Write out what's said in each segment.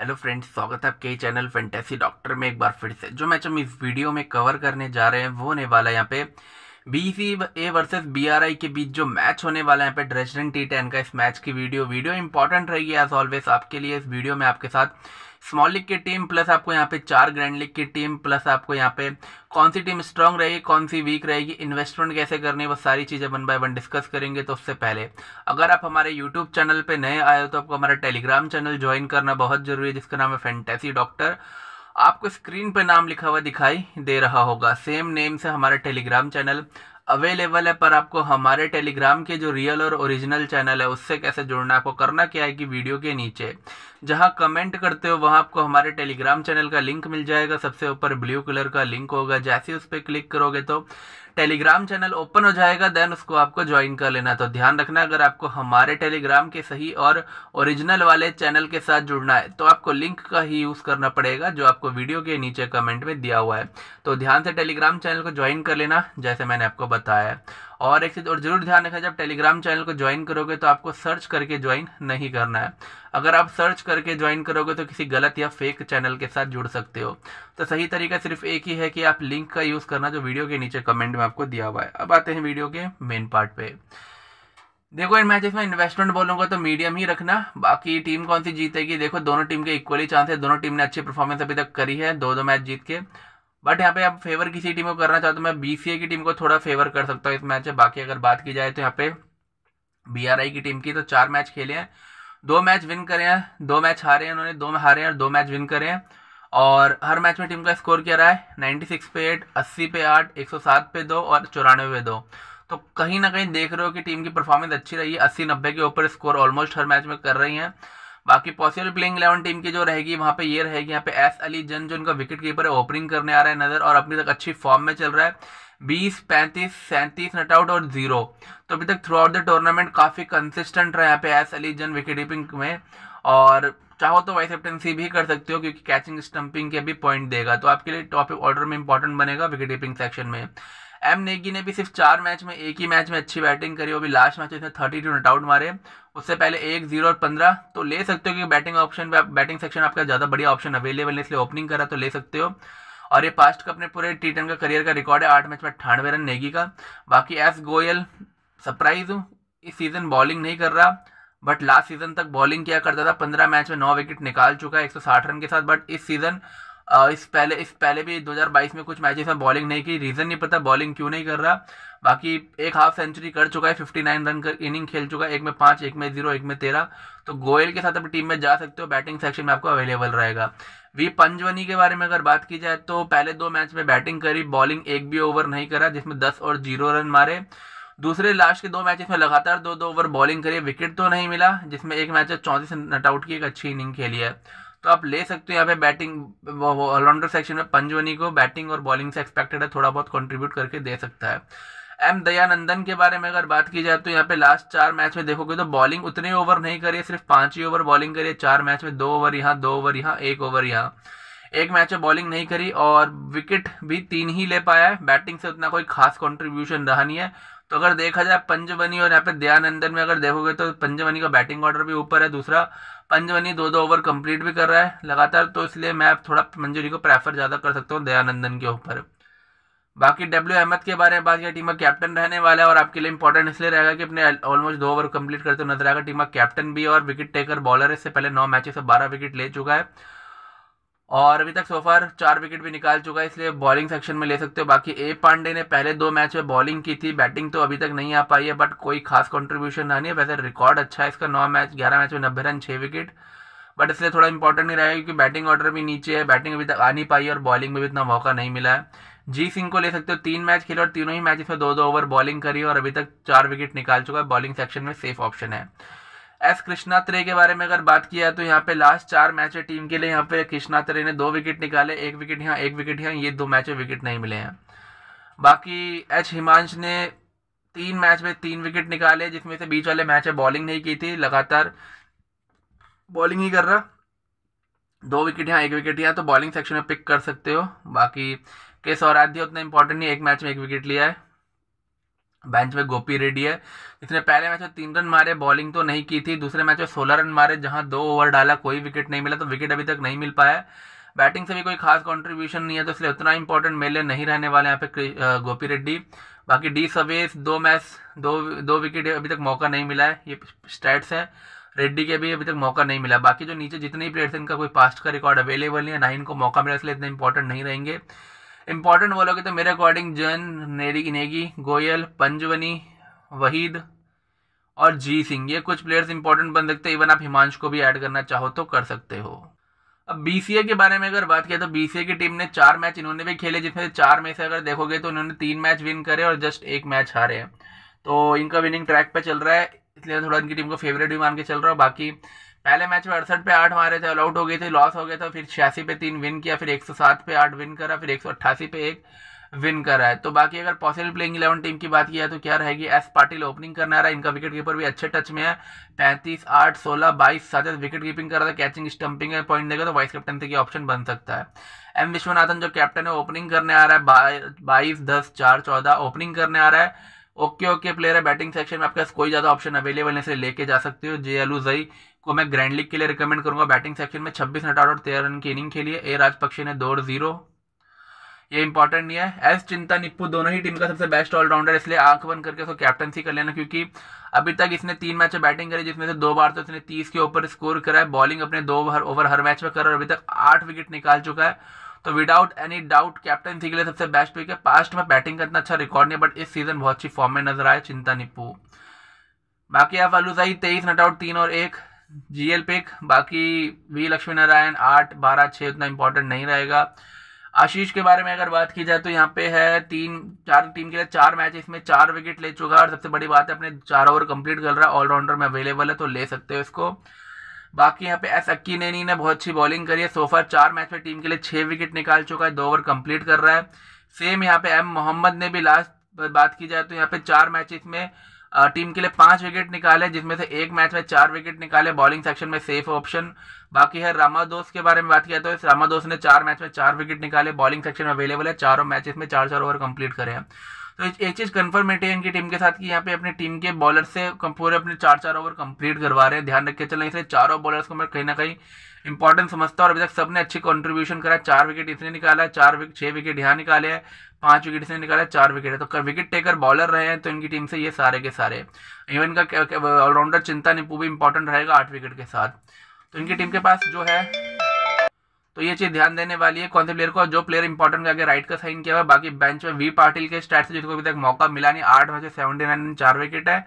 hello friends स्वागत है आपके चैनल फेंटेसी डॉक्टर में एक बार फिर से जो मैच हम इस वीडियो में कवर करने जा रहे हैं वो होने वाला है यहाँ पे B C A versus B R I के बीच जो मैच होने वाला है यहाँ पे ड्रेसडन टी टेन का इस मैच की वीडियो वीडियो इंपॉर्टेंट रहेगी एज ऑलवेज आपके लिए इस वीडियो में आपके साथ स्मॉल लीग की टीम प्लस आपको यहाँ पे चार ग्रैंड लीग की टीम प्लस आपको यहाँ पे कौन सी टीम स्ट्रांग रहेगी कौन सी वीक रहेगी इन्वेस्टमेंट कैसे करनी है वो सारी चीज़ें वन बाय वन डिस्कस करेंगे तो उससे पहले अगर आप हमारे यूट्यूब चैनल पर नए आए हो तो आपको हमारा टेलीग्राम चैनल ज्वाइन करना बहुत ज़रूरी है जिसका नाम है फैंटेसी डॉक्टर आपको स्क्रीन पर नाम लिखा हुआ दिखाई दे रहा होगा सेम नेम से हमारा टेलीग्राम चैनल अवेलेबल है पर आपको हमारे टेलीग्राम के जो रियल और ओरिजिनल चैनल है उससे कैसे जुड़ना है आपको करना क्या है कि वीडियो के नीचे जहां कमेंट करते हो वहां आपको हमारे टेलीग्राम चैनल का लिंक मिल जाएगा सबसे ऊपर ब्लू कलर का लिंक होगा जैसे उस पर क्लिक करोगे तो टेलीग्राम चैनल ओपन हो जाएगा देन उसको आपको ज्वाइन कर लेना तो ध्यान रखना अगर आपको हमारे टेलीग्राम के सही और ओरिजिनल वाले चैनल के साथ जुड़ना है तो आपको लिंक का ही यूज़ करना पड़ेगा जो आपको वीडियो के नीचे कमेंट में दिया हुआ है तो ध्यान से टेलीग्राम चैनल को ज्वाइन कर लेना जैसे मैंने आपको बताया और एक चीज़ और ज़रूर ध्यान रखना जब टेलीग्राम चैनल को ज्वाइन करोगे तो आपको सर्च करके ज्वाइन नहीं करना है अगर आप सर्च करके ज्वाइन करोगे तो किसी गलत या फेक चैनल के साथ जुड़ सकते हो तो सही तरीका सिर्फ एक ही है कि आप लिंक का यूज़ करना जो वीडियो के नीचे कमेंट में आपको दिया हुआ है अब आते हैं वीडियो के मेन पार्ट पे देखो इन मैचेस में इन्वेस्टमेंट बोलूंगा तो मीडियम ही रखना बाकी टीम कौन सी जीतेगी देखो दोनों टीम के इक्वली चांस है दोनों टीम ने अच्छी परफॉर्मेंस अभी तक करी है दो दो मैच जीत के बट यहाँ पे आप फेवर किसी टीम को करना चाहते हो तो मैं बी की टीम को थोड़ा फेवर कर सकता हूँ इस मैच में बाकी अगर बात की जाए तो यहाँ पे बी की टीम की तो चार मैच खेले हैं दो मैच विन करे हैं दो मैच हारे हैं उन्होंने दो हारे हैं और दो मैच विन करे हैं और हर मैच में टीम का स्कोर क्या रहा है सिक्स पे एट अस्सी पे आठ एक सौ सात पे दो और चौरानवे पे दो तो कहीं ना कहीं देख रहे हो कि टीम की परफॉर्मेंस अच्छी रही है अस्सी नब्बे के ऊपर स्कोर ऑलमोस्ट हर मैच में कर रही हैं बाकी पॉसिबल प्लेइंग इलेवन टीम की जो रहेगी वहाँ पे ये रहेगी यहाँ पे एस अली जन जो उनका विकेट कीपर है ओपनिंग करने आ रहा है नज़र और अभी तक अच्छी फॉर्म में चल रहा है बीस पैंतीस सैंतीस नट आउट और जीरो तो अभी तक थ्रू आउट द टूर्नामेंट काफ़ी कंसिस्टेंट रहा यहाँ पे एस अली जन विकेट कीपिंग में और चाहो तो वाइस कैप्टनसी भी कर सकते हो क्योंकि कैचिंग स्टंपिंग के भी पॉइंट देगा तो आपके लिए टॉपिक ऑर्डर में इंपॉर्टेंट बनेगा विकेट कीपिंग सेक्शन में एम नेगी ने भी सिर्फ चार मैच में एक ही मैच में अच्छी बैटिंग करी वो भी लास्ट मैच में थर्टी टू नट आउट मारे उससे पहले एक जीरो और पंद्रह तो ले सकते हो क्योंकि बैटिंग ऑप्शन पे बैटिंग सेक्शन आपका ज़्यादा बढ़िया ऑप्शन अवेलेबल है इसलिए ओपनिंग करा तो ले सकते हो और ये पास्ट का अपने पूरे टी का करियर का रिकॉर्ड है आठ मैच में अट्ठानवे रन नेगी का बाकी एस गोयल सरप्राइज हूँ इस सीज़न बॉलिंग नहीं कर रहा बट लास्ट सीज़न तक बॉलिंग किया करता था पंद्रह मैच में नौ विकेट निकाल चुका है एक रन के साथ बट इस सीज़न इस पहले इस पहले भी 2022 में कुछ मैचेस में बॉलिंग नहीं की रीज़न नहीं पता बॉलिंग क्यों नहीं कर रहा बाकी एक हाफ सेंचुरी कर चुका है 59 रन कर इनिंग खेल चुका है एक में पाँच एक में जीरो एक में तेरह तो गोयल के साथ अपनी टीम में जा सकते हो बैटिंग सेक्शन में आपको अवेलेबल रहेगा वी पंचवनी के बारे में अगर बात की जाए तो पहले दो मैच में बैटिंग करी बॉलिंग एक भी ओवर नहीं करा जिसमें दस और जीरो रन मारे दूसरे लास्ट के दो मैचेस में लगातार दो दो ओवर बॉलिंग करी विकेट तो नहीं मिला जिसमें एक मैच चौंतीस नट आउट की एक अच्छी इनिंग खेली है तो आप ले सकते हो यहाँ पे बैटिंग ऑलराउंडर सेक्शन में पंजवनी को बैटिंग और बॉलिंग से एक्सपेक्टेड है थोड़ा बहुत कंट्रीब्यूट करके दे सकता है एम दयानंदन के बारे में अगर बात की जाए तो यहाँ पे लास्ट चार मैच में देखोगे तो बॉलिंग उतने ओवर नहीं करिए सिर्फ पांच ही ओवर बॉलिंग करिए चार मैच में दो ओवर यहाँ दो ओवर यहाँ एक ओवर यहाँ एक मैच में बॉलिंग नहीं करी और विकेट भी तीन ही ले पाया है बैटिंग से उतना कोई खास कंट्रीब्यूशन रहा नहीं है तो अगर देखा जाए पंचवनी और यहाँ पे दयानंदन में अगर देखोगे तो पंचवनी का बैटिंग ऑर्डर भी ऊपर है दूसरा पंचवनी दो दो ओवर कंप्लीट भी कर रहा है लगातार तो इसलिए मैं थोड़ा मंजूरी को प्रेफर ज़्यादा कर सकता हूँ दयानंदन के ऊपर बाकी डब्ल्यू अहमद के बारे में बात किया टीम का कैप्टन रहने वाला है और आपके लिए इंपॉर्टेंट इसलिए रहेगा कि अपने ऑलमोस्ट दो ओवर कंप्लीट करते हुए नजर आएगा टीम का कैप्टन भी और विकेट टेकर बॉलर है इससे पहले नौ मैचेस से बारह विकेट ले चुका है और अभी तक सोफार चार विकेट भी निकाल चुका है इसलिए बॉलिंग सेक्शन में ले सकते हो बाकी ए पांडे ने पहले दो मैच में बॉलिंग की थी बैटिंग तो अभी तक नहीं आ पाई है बट कोई खास कंट्रीब्यूशन नहीं है वैसे रिकॉर्ड अच्छा है इसका नौ मैच ग्यारह मैच में नब्बे रन छः विकेट बट इसलिए थोड़ा इंपॉर्टेंट नहीं रहेगा क्योंकि बैटिंग ऑर्डर भी नीचे है बैटिंग अभी तक आ नहीं पाई और बॉलिंग में भी इतना मौका नहीं मिला है जी सिंह को ले सकते हो तीन मैच खेले और तीनों ही मैच इसमें दो दो ओवर बॉलिंग करी और अभी तक चार विकेट निकाल चुका है बॉलिंग सेक्शन में सेफ ऑप्शन है एस कृष्णा त्रे के बारे में अगर बात किया तो यहाँ पे लास्ट चार मैच है टीम के लिए यहाँ पे कृष्णा त्रे ने दो विकेट निकाले एक विकेट यहाँ एक विकेट यहाँ ये दो मैच में विकेट नहीं मिले हैं बाकी एच हिमांश ने तीन मैच में तीन विकेट निकाले जिसमें से बीच वाले मैच है बॉलिंग नहीं की थी लगातार बॉलिंग ही कर रहा दो विकेट यहाँ एक विकेट यहाँ तो बॉलिंग सेक्शन में पिक कर सकते हो बाकी के सौराध्य उतना इंपॉर्टेंट नहीं एक मैच में एक विकेट लिया है बेंच में गोपी रेड्डी है इसने पहले मैच में तीन रन मारे बॉलिंग तो नहीं की थी दूसरे मैच में सोलह रन मारे जहां दो ओवर डाला कोई विकेट नहीं मिला तो विकेट अभी तक नहीं मिल पाया बैटिंग से भी कोई खास कंट्रीब्यूशन नहीं है तो इसलिए उतना इंपॉर्टेंट मेले नहीं रहने वाले यहाँ पे गोपी रेड्डी बाकी डी सवेस दो मैच दो दो विकेट अभी तक मौका नहीं मिला है ये स्टैट्स है रेड्डी के भी अभी तक मौका नहीं मिला बाकी जो नीचे जितने भी प्लेयर्स हैं इनका कोई पास्ट का रिकॉर्ड अवेलेबल नहीं है ना इनको मौका मिला इसलिए इतने इंपॉर्टेंट नहीं रहेंगे इंपॉर्टेंट बोलोगे तो मेरे अकॉर्डिंग जन नेरी नेगी गोयल पंजवनी वहीद और जी सिंह ये कुछ प्लेयर्स इंपॉर्टेंट बन सकते हैं इवन आप हिमांश को भी ऐड करना चाहो तो कर सकते हो अब बी के बारे में अगर बात किया तो बी की टीम ने चार मैच इन्होंने भी खेले जिसमें चार में से अगर देखोगे तो इन्होंने तीन मैच विन करे और जस्ट एक मैच हारे तो इनका विनिंग ट्रैक पे चल रहा है इसलिए थोड़ा इनकी टीम को फेवरेट भी मान के चल रहा है बाकी पहले मैच में अड़सठ पे आठ मारे थे ऑल आउट हो गई थी लॉस हो गए थे फिर छियासी पे तीन विन किया फिर एक सौ सात पे आठ विन करा फिर एक सौ अट्ठासी पे एक विन करा है तो बाकी अगर पॉसिबल प्लेइंग इलेवन टीम की बात किया तो क्या रहेगी एस पाटिल ओपनिंग करने आ रहा है इनका विकेट कीपर भी अच्छे टच में है पैंतीस आठ सोलह बाईस साथ विकेट कीपिंग कर रहा था कैचिंग स्टंपिंग है पॉइंट देगा तो वाइस कैप्टन की ऑप्शन बन सकता है एम विश्वनाथन जो कैप्टन है ओपनिंग करने आ रहा है बाईस दस चार चौदह ओपनिंग करने आ रहा है ओके ओके प्लेयर है बैटिंग सेक्शन में आपके पास कोई ज़्यादा ऑप्शन अवेलेबल नहीं इसलिए लेके जा सकते हो जे एलू जई को मैं ग्रैंड लीग के लिए रिकमेंड करूंगा बैटिंग सेक्शन में छब्बीस नट आउट और तेरह रन की इनिंग खेली है ए राजपक्षे ने दो जीरो ये इंपॉर्टेंट नहीं है एस चिंता निप्पू दोनों ही टीम का सबसे बेस्ट ऑलराउंडर इसलिए आंख बंद करके उसको कैप्टनसी कर लेना क्योंकि अभी तक इसने तीन मैच बैटिंग करी जिसमें से दो बार तो इसने तीस के ऊपर स्कोर करा है बॉलिंग अपने दो ओवर हर मैच में कर और अभी तक आठ विकेट निकाल चुका है तो विदाउट एनी डाउट कैप्टनसी के लिए सबसे बेस्ट पिक है पास्ट में बैटिंग का इतना अच्छा रिकॉर्ड नहीं बट इस सीजन बहुत अच्छी फॉर्म में नजर आए चिंता निपू बाकी आप आलूजाई तेईस नट आउट तीन और एक जीएल पिक बाकी वी लक्ष्मी नारायण आठ बारह छः उतना इंपॉर्टेंट नहीं रहेगा आशीष के बारे में अगर बात की जाए तो यहाँ पे है तीन चार टीम के लिए चार मैच इसमें चार विकेट ले चुका है और सबसे बड़ी बात है अपने चार ओवर कंप्लीट कर रहा है ऑलराउंडर में अवेलेबल है तो ले सकते हो इसको बाकी यहाँ पे एस अक्कीनेनी ने बहुत अच्छी बॉलिंग करी है सोफा चार मैच में टीम के लिए छः विकेट निकाल चुका है दो ओवर कंप्लीट कर रहा है सेम यहाँ पे एम मोहम्मद ने भी लास्ट बात की जाए तो यहाँ पे चार मैचेस में टीम के लिए पांच विकेट निकाले जिसमें से एक मैच में चार विकेट निकाले बॉलिंग सेक्शन में सेफ ऑप्शन बाकी है रामादोस के बारे में बात किया तो रामादोस ने चार मैच में चार विकेट निकाले बॉलिंग सेक्शन में अवेलेबल है चारों मैचेस में चार चार ओवर कंप्लीट करे हैं तो एक चीज़ कन्फर्मेटी है इनकी टीम के साथ कि यहाँ पे अपनी टीम के बॉलर से पूरे अपने चार चार ओवर कंप्लीट करवा रहे हैं ध्यान रखिए चलें इसलिए चारों बॉलर्स को मैं कहीं ना कहीं इंपॉर्टेंट समझता हूँ और अभी तक सबने अच्छी कॉन्ट्रीब्यूशन करा चार विकेट इसने निकाला है चार विकेट छः विकेट यहाँ निकाले हैं पांच विकेट इसने निकाला है चार विकेट है तो विकेट टेकर बॉलर रहे हैं तो इनकी टीम से ये सारे के सारे इवन का ऑलराउंडर चिंता निपू भी इंपॉर्टेंट रहेगा आठ विकेट के साथ तो इनकी टीम के पास जो है तो ये चीज़ ध्यान देने वाली है कौन से प्लेयर को जो प्लेयर इंपॉर्टेंट करके राइट का साइन किया हुआ बाकी बेंच में वी पाटिल के स्टार्ट से जिसको अभी तक मौका मिला नहीं आठ मैच सेवेंटी नाइन चार विकेट है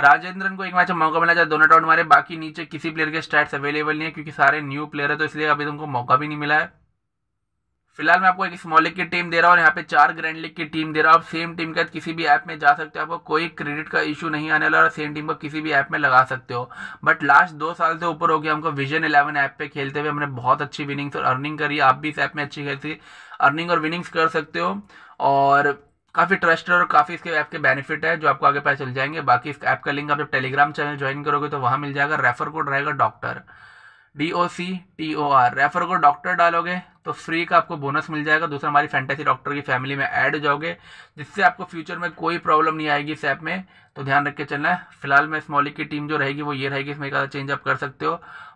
राजेंद्रन को एक मैच में मौका मिला जाए दोनों टाउट मारे बाकी नीचे किसी प्लेयर के स्टैट्स अवेलेबल नहीं है क्योंकि सारे न्यू प्लेयर है तो इसलिए अभी तुमको तो मौका भी नहीं मिला है फिलहाल मैं आपको एक स्मॉल लीग की टीम दे रहा हूँ और यहाँ पे चार ग्रैंड लीग की टीम दे रहा हूँ आप सेम टीम के किसी भी ऐप में जा सकते हो आपको कोई क्रेडिट का इशू नहीं आने वाला और सेम टीम को किसी भी ऐप में लगा सकते हो बट लास्ट दो साल से ऊपर हो गया हमको विजन इलेवन ऐप पे खेलते हुए हमने बहुत अच्छी विनिंग्स और अर्निंग करी आप भी इस ऐप में अच्छी खासी अर्निंग और विनिंग्स कर सकते हो और काफ़ी ट्रस्ट और काफ़ी इसके ऐप के बेनिफिट है जो आपको आगे पता चल जाएंगे बाकी इस ऐप का लिंक आप जब टेलीग्राम चैनल ज्वाइन करोगे तो वहाँ मिल जाएगा रेफर कोड रहेगा doctor D O C T O R refer को डॉक्टर डालोगे तो फ्री का आपको बोनस मिल जाएगा दूसरा हमारी फैंटेसी डॉक्टर की फैमिली में ऐड हो जाओगे जिससे आपको फ्यूचर में कोई प्रॉब्लम नहीं आएगी इस ऐप में तो ध्यान रख के चलना है फिलहाल इस स्मॉलिक की टीम जो रहेगी वो ये रहेगी इसमें एक चेंज आप कर सकते हो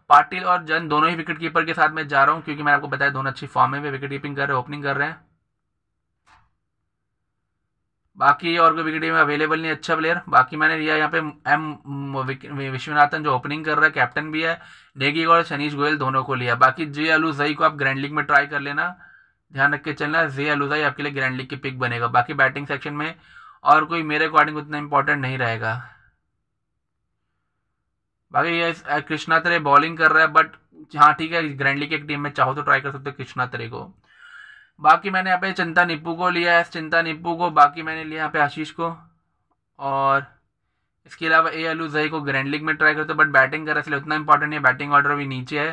पाटिल और जन दोनों ही विकेट कीपर के साथ मैं जा रहा हूँ क्योंकि मैंने आपको बताया दोनों अच्छी फॉर्म में विकेट कीपिंग कर रहे हैं ओपनिंग कर रहे हैं बाकी और कोई विकेट में अवेलेबल नहीं अच्छा प्लेयर बाकी मैंने लिया यहाँ पे एम विश्वनाथन जो ओपनिंग कर रहा है कैप्टन भी है नेगी और शनीश गोयल दोनों को लिया बाकी जे अलूजई को आप ग्रैंड लीग में ट्राई कर लेना ध्यान रख के चलना जे अलूजई आपके लिए ग्रैंड लीग की पिक बनेगा बाकी बैटिंग सेक्शन में और कोई मेरे अकॉर्डिंग उतना इंपॉर्टेंट नहीं रहेगा बाकी ये कृष्णा तरे बॉलिंग कर रहा है बट हाँ ठीक है ग्रैंड लीग की टीम में चाहो तो ट्राई कर सकते हो कृष्णा तरे को बाकी मैंने यहाँ पे चिंता निप्पू को लिया है चिंता निप्पू को बाकी मैंने लिया यहाँ पे आशीष को और इसके अलावा ए अलू जई को ग्रैंड लीग में ट्राई करते बट बैटिंग कर इसलिए उतना इंपॉर्टेंट है बैटिंग ऑर्डर भी नीचे है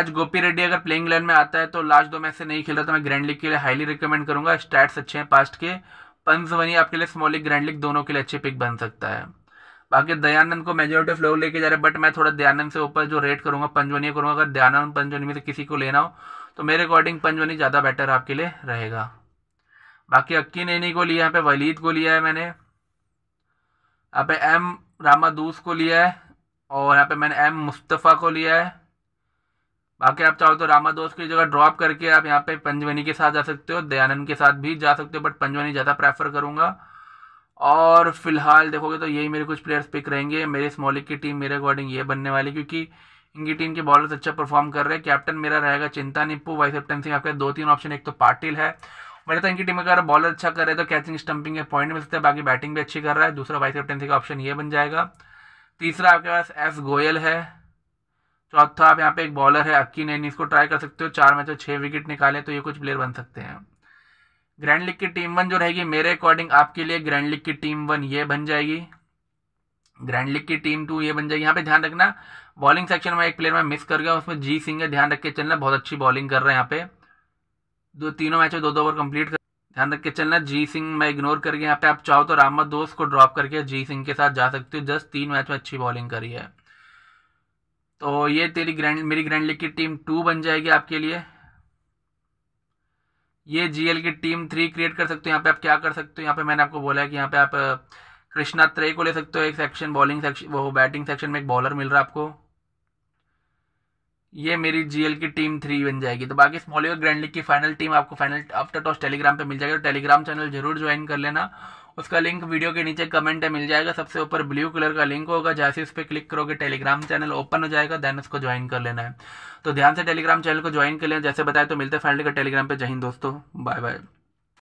एच गोपी रेड्डी अगर प्लेइंग लाइन में आता है तो लास्ट दो मैच से नहीं खेल रहा तो मैं ग्रैंड लीग के लिए हाईली रिकमेंड करूंगा स्टैट्स अच्छे हैं पास्ट के पंच वनी आपके लिए स्मॉल लीग ग्रैंड लीग दोनों के लिए अच्छे पिक बन सकता है बाकी दयानंद को मेजोरिटी ऑफ लोग लेके जा रहे हैं बट मैं थोड़ा दयानंद से ऊपर जो रेट करूँगा पंजवनी करूँगा अगर दयानंद पंजवनी में से किसी को लेना हो तो मेरे अकॉर्डिंग पंजवनी ज़्यादा बेटर आपके लिए रहेगा बाकी अक्की नैनी को लिया यहाँ पे वलीद को लिया है मैंने यहाँ पे एम रामादूस को लिया है और यहाँ पे मैंने एम मुस्तफ़ा को लिया है बाकी आप चाहो तो रामादोस की जगह ड्रॉप करके आप यहाँ पे पंजवनी के साथ जा सकते हो दयानंद के साथ भी जा सकते हो बट पंजवनी ज़्यादा प्रेफर करूँगा और फिलहाल देखोगे तो यही मेरे कुछ प्लेयर्स पिक रहेंगे मेरे स्मॉलिक की टीम मेरे अकॉर्डिंग ये बनने वाली क्योंकि इनकी टीम के बॉलर्स अच्छा परफॉर्म कर रहे हैं कैप्टन मेरा रहेगा चिंता निप्पू वाइस कैप्टन सिंह आपके दो तीन ऑप्शन एक तो पाटिल है मुझे तो इनकी टीम अगर बॉलर अच्छा कर रहे हैं तो कैचिंग स्टंपिंग के पॉइंट सकते हैं बाकी बैटिंग भी अच्छी कर रहा है दूसरा वाइस कैप्टन सिंह का ऑप्शन ये बन जाएगा तीसरा आपके पास एस गोयल है चौथा आप यहाँ पे एक बॉलर है अक्की नैनी इसको ट्राई कर सकते हो चार मैचों छः विकेट निकाले तो ये कुछ प्लेयर बन सकते हैं ग्रैंड लीग की टीम वन जो रहेगी मेरे अकॉर्डिंग आपके लिए ग्रैंड लीग की टीम वन ये बन जाएगी ग्रैंड लीग की टीम टू ये बन जाएगी यहाँ पे ध्यान रखना बॉलिंग सेक्शन में एक प्लेयर मैं मिस कर गया उसमें जी सिंह ध्यान रख के चलना बहुत अच्छी बॉलिंग कर रहे हैं यहाँ पे दो तीनों मैचों दो दो ओवर कंप्लीट कर ध्यान रख के चलना जी सिंह मैं इग्नोर करके यहाँ पे आप चाहो तो रामत दोस्त को ड्रॉप करके जी सिंह के साथ जा सकते हो जस्ट तीन मैच में अच्छी बॉलिंग करी है तो ये तेरी ग्रैंड मेरी ग्रैंड लीग की टीम टू बन जाएगी आपके लिए ये जीएल की टीम थ्री क्रिएट कर सकते हो यहाँ पे आप क्या कर सकते हो यहाँ पे मैंने आपको बोला है कि यहाँ पे आप कृष्णा त्रे को ले सकते हो एक सेक्शन बॉलिंग सेक्शन वो बैटिंग सेक्शन में एक बॉलर मिल रहा है आपको ये मेरी जीएल की टीम थ्री बन जाएगी तो बाकी स्मॉल ग्रैंड लीग की फाइनल टीम आपको फाइनल आफ्टर टॉस टेलीग्राम पे मिल जाएगी और टेलीग्राम चैनल जरूर ज्वाइन कर लेना उसका लिंक वीडियो के नीचे कमेंट में मिल जाएगा सबसे ऊपर ब्लू कलर का लिंक होगा जैसे उस पर क्लिक करोगे टेलीग्राम चैनल ओपन हो जाएगा देन उसको ज्वाइन कर लेना है तो ध्यान से टेलीग्राम चैनल को ज्वाइन कर लेना जैसे बताए तो मिलते हैं फाइनली का टेलीग्राम पर जय दोस्तों बाय बाय